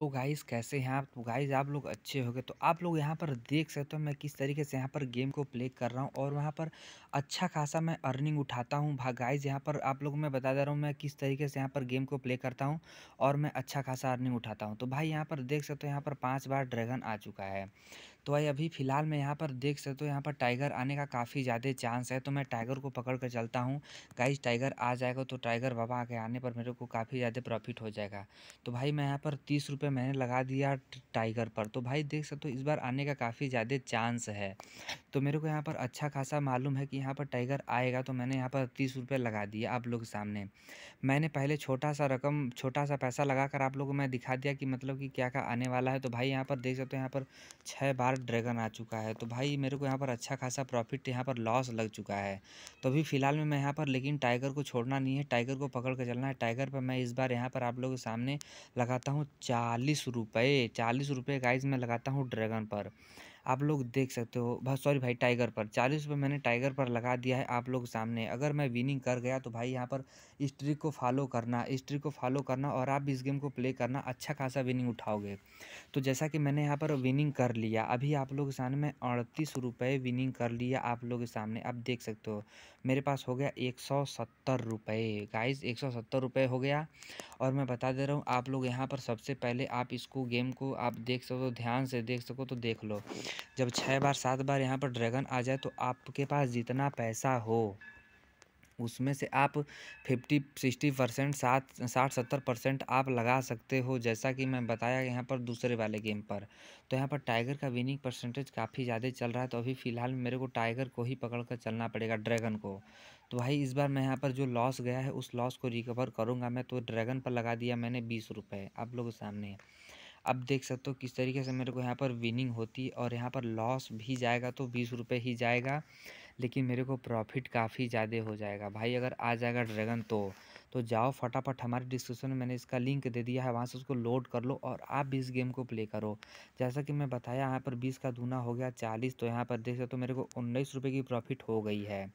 तो गाइस कैसे हैं आप तो गाइस आप लोग अच्छे गए तो आप लोग यहाँ पर देख सकते हो मैं किस तरीके से यहाँ पर गेम को प्ले कर रहा हूँ और वहाँ पर अच्छा खासा मैं अर्निंग उठाता हूँ गाइस यहाँ पर आप लोग मैं बता दे रहा हूँ मैं किस तरीके से यहाँ पर गेम को प्ले करता हूँ और मैं अच्छा खासा अर्निंग उठाता हूँ तो भाई यहाँ पर देख सकते हो यहाँ पर पाँच बार ड्रैगन आ चुका है तो भाई अभी फ़िलहाल मैं यहाँ पर देख सकते हो यहाँ पर टाइगर आने का काफ़ी ज़्यादा चांस है तो मैं टाइगर को पकड़ कर चलता हूँ गाइज टाइगर आ जाएगा तो टाइगर बाबा आके आने पर मेरे को काफ़ी ज़्यादा प्रॉफिट हो जाएगा तो भाई मैं यहाँ पर तीस रुपये मैंने लगा दिया टाइगर पर तो भाई देख सकते हो इस बार आने का काफ़ी ज़्यादा चांस है तो मेरे को यहाँ पर अच्छा खासा मालूम है कि यहाँ पर टाइगर आएगा तो मैंने यहाँ पर तीस रुपये लगा दिया आप लोग के सामने मैंने पहले छोटा सा रकम छोटा सा पैसा लगा कर आप लोगों को मैं दिखा दिया कि मतलब कि क्या क्या आने वाला है तो भाई यहाँ पर देख सकते हो यहाँ पर छः बार चार ड्रैगन आ चुका है तो भाई मेरे को यहाँ पर अच्छा खासा प्रॉफिट यहाँ पर लॉस लग चुका है तो अभी फ़िलहाल में मैं यहाँ पर लेकिन टाइगर को छोड़ना नहीं है टाइगर को पकड़ कर चलना है टाइगर पर मैं इस बार यहाँ पर आप लोगों के सामने लगाता हूँ चालीस रुपये चालीस रुपये का मैं लगाता हूँ ड्रैगन पर आप लोग देख सकते हो सॉरी भाई टाइगर पर चालीस रुपये मैंने टाइगर पर लगा दिया है आप लोग सामने अगर मैं विनिंग कर गया तो भाई यहाँ पर इस ट्रिक को फॉलो करना इस ट्रिक को फॉलो करना और आप इस गेम को प्ले करना अच्छा खासा विनिंग उठाओगे तो जैसा कि मैंने यहाँ पर विनिंग कर लिया अभी आप लोग के सामने मैं अड़तीस रुपये विनिंग कर लिया आप लोग के सामने आप देख सकते हो मेरे पास हो गया एक सौ सत्तर रुपये गाइस एक सौ सत्तर रुपये हो गया और मैं बता दे रहा हूँ आप लोग यहाँ पर सबसे पहले आप इसको गेम को आप देख सको ध्यान से देख सको तो देख लो जब छः बार सात बार यहाँ पर ड्रैगन आ जाए तो आपके पास जितना पैसा हो उसमें से आप फिफ्टी सिक्सटी परसेंट सात साठ सत्तर परसेंट आप लगा सकते हो जैसा कि मैं बताया यहाँ पर दूसरे वाले गेम पर तो यहाँ पर टाइगर का विनिंग परसेंटेज काफ़ी ज़्यादा चल रहा है तो अभी फ़िलहाल मेरे को टाइगर को ही पकड़ कर चलना पड़ेगा ड्रैगन को तो भाई इस बार मैं यहाँ पर जो लॉस गया है उस लॉस को रिकवर करूँगा मैं तो ड्रैगन पर लगा दिया मैंने बीस रुपये आप लोगों के सामने अब देख सकते हो किस तरीके से मेरे को यहाँ पर विनिंग होती और यहाँ पर लॉस भी जाएगा तो बीस रुपये ही जाएगा लेकिन मेरे को प्रॉफिट काफ़ी ज़्यादा हो जाएगा भाई अगर आ जाएगा ड्रैगन तो तो जाओ फटाफट हमारे डिस्क्रिप्शन में मैंने इसका लिंक दे दिया है वहाँ से उसको लोड कर लो और आप भी इस गेम को प्ले करो जैसा कि मैं बताया यहाँ पर बीस का दूना हो गया चालीस तो यहाँ पर देख सकते हो तो मेरे को उन्नीस रुपये की प्रॉफिट हो गई है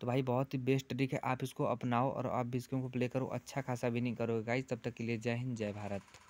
तो भाई बहुत ही बेस्ट ट्रिक है आप इसको अपनाओ और आप भी इस गेम को प्ले करो अच्छा खासा विनिंग करोगे गाइज तब तक के लिए जय हिंद जय भारत